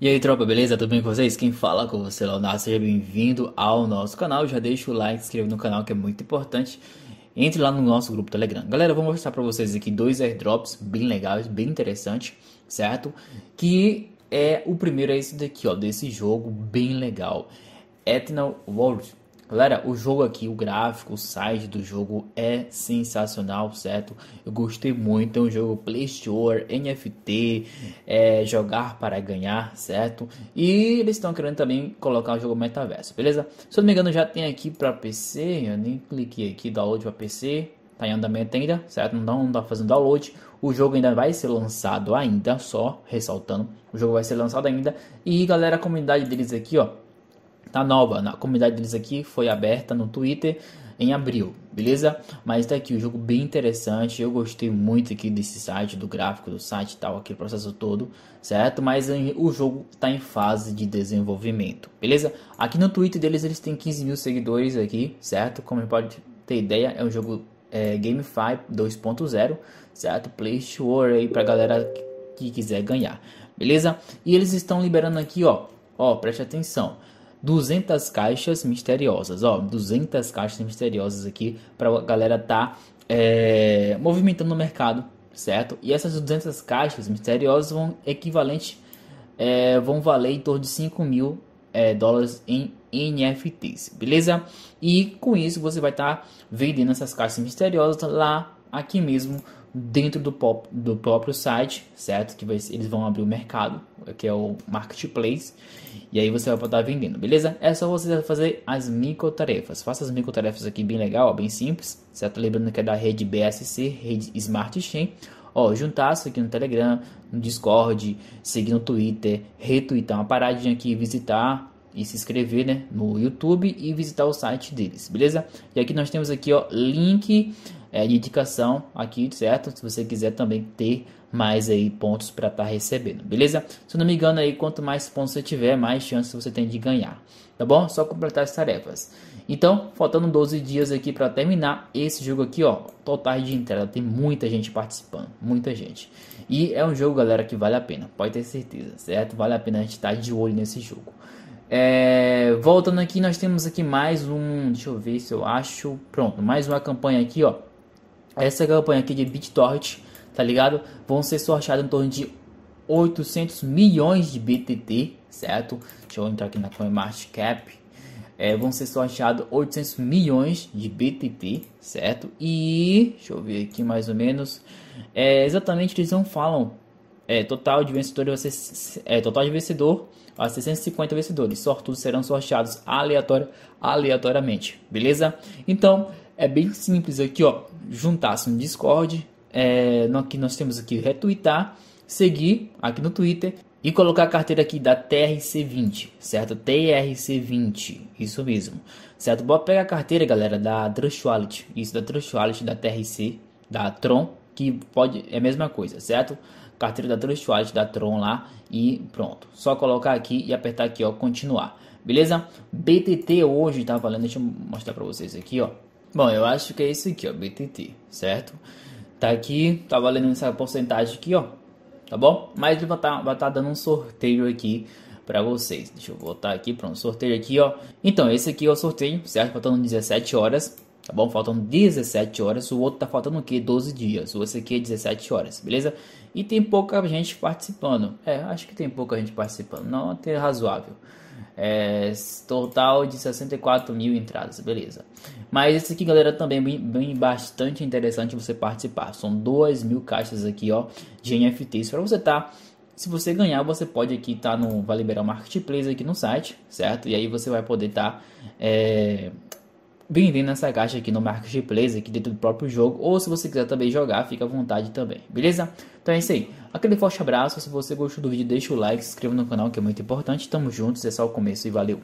E aí, tropa, beleza? Tudo bem com vocês? Quem fala com você, é Leonardo. Seja bem-vindo ao nosso canal. Já deixa o like, se inscreva no canal, que é muito importante. Entre lá no nosso grupo Telegram. Galera, eu vou mostrar para vocês aqui dois airdrops bem legais, bem interessantes, certo? Que é o primeiro é esse daqui, ó, desse jogo bem legal. Ethno World, Galera, o jogo aqui, o gráfico, o site do jogo é sensacional, certo? Eu gostei muito, é um jogo Play Store, NFT, é, jogar para ganhar, certo? E eles estão querendo também colocar o jogo metaverso, beleza? Se eu não me engano, já tem aqui para PC, eu nem cliquei aqui, download para PC, tá em andamento ainda, certo? Não, não tá fazendo download. O jogo ainda vai ser lançado ainda, só ressaltando, o jogo vai ser lançado ainda. E galera, a comunidade deles aqui, ó, tá nova. A comunidade deles aqui foi aberta no Twitter em abril, beleza? Mas tá aqui o um jogo bem interessante. Eu gostei muito aqui desse site, do gráfico do site e tal, aquele processo todo, certo? Mas o jogo tá em fase de desenvolvimento, beleza? Aqui no Twitter deles eles têm 15 mil seguidores aqui, certo? Como pode ter ideia, é um jogo é, GameFi 2.0, certo? Play Store aí pra galera que quiser ganhar, beleza? E eles estão liberando aqui, ó, ó, preste atenção. 200 caixas misteriosas, ó, 200 caixas misteriosas aqui para a galera tá é, movimentando o mercado, certo? E essas 200 caixas misteriosas vão equivalente, é, vão valer em torno de 5 mil é, dólares em NFTs, beleza? E com isso você vai estar tá vendendo essas caixas misteriosas lá aqui mesmo dentro do, pop, do próprio site, certo? Que vai, eles vão abrir o mercado, que é o marketplace, e aí você vai estar vendendo, beleza? É só você fazer as micro tarefas. Faça as micro tarefas aqui bem legal, ó, bem simples, certo? Lembrando que é da rede BSC, rede Smart Chain. Ó, juntar, aqui no Telegram, no Discord, seguir no Twitter, retweetar uma paradinha aqui, visitar e se inscrever né, no YouTube e visitar o site deles, beleza? E aqui nós temos aqui ó, link é, de indicação aqui, certo? Se você quiser também ter mais aí pontos para estar tá recebendo, beleza? Se não me engano aí, quanto mais pontos você tiver, mais chances você tem de ganhar, tá bom? Só completar as tarefas. Então, faltando 12 dias aqui para terminar esse jogo aqui, ó, total de entrada, tem muita gente participando, muita gente. E é um jogo, galera, que vale a pena, pode ter certeza, certo? Vale a pena a gente estar tá de olho nesse jogo. É, voltando aqui, nós temos aqui mais um, deixa eu ver se eu acho, pronto, mais uma campanha aqui, ó, essa campanha aqui de BitTorrent, tá ligado? Vão ser sorteados em torno de 800 milhões de BTT, certo? Deixa eu entrar aqui na CoinMarketCap. É, vão ser sorteados 800 milhões de BTT, certo? E deixa eu ver aqui mais ou menos. É, exatamente eles não falam. É, total de vencedores vai ser, é, total de vencedor a 650 vencedores. Sortudos serão sorteados aleatório, aleatoriamente, beleza? Então é bem simples aqui, ó. Juntar-se no Discord. É, aqui nós temos aqui retweetar, seguir aqui no Twitter e colocar a carteira aqui da TRC20, certo? TRC20, isso mesmo, certo? Bora pegar a carteira, galera, da Trust Wallet, isso da Trust Wallet, da TRC, da Tron, que pode, é a mesma coisa, certo? Carteira da Trust Wallet, da Tron lá e pronto. Só colocar aqui e apertar aqui, ó, continuar, beleza? BTT hoje tá valendo, deixa eu mostrar pra vocês aqui, ó. Bom, eu acho que é isso aqui, ó, BTT, certo? Tá aqui, tá valendo essa porcentagem aqui, ó, tá bom? Mas ele vai estar tá, vai tá dando um sorteio aqui para vocês. Deixa eu voltar aqui pronto sorteio aqui, ó. Então, esse aqui é o sorteio, certo? Faltando 17 horas, tá bom? Faltam 17 horas, o outro tá faltando o quê? 12 dias, o esse aqui é 17 horas, beleza? E tem pouca gente participando, é, acho que tem pouca gente participando, não, até razoável. É, total de 64 mil entradas, beleza. Mas esse aqui, galera, também é bem, bem bastante interessante você participar. São 2 mil caixas aqui, ó, de NFTs para você tá. Se você ganhar, você pode aqui tá no vai liberar o marketplace aqui no site, certo? E aí você vai poder tá é, Bem-vindo essa caixa aqui no Marketplace, aqui dentro do próprio jogo, ou se você quiser também jogar, fica à vontade também, beleza? Então é isso aí, aquele forte abraço, se você gostou do vídeo deixa o like, se inscreva no canal que é muito importante, tamo juntos, é só o começo e valeu!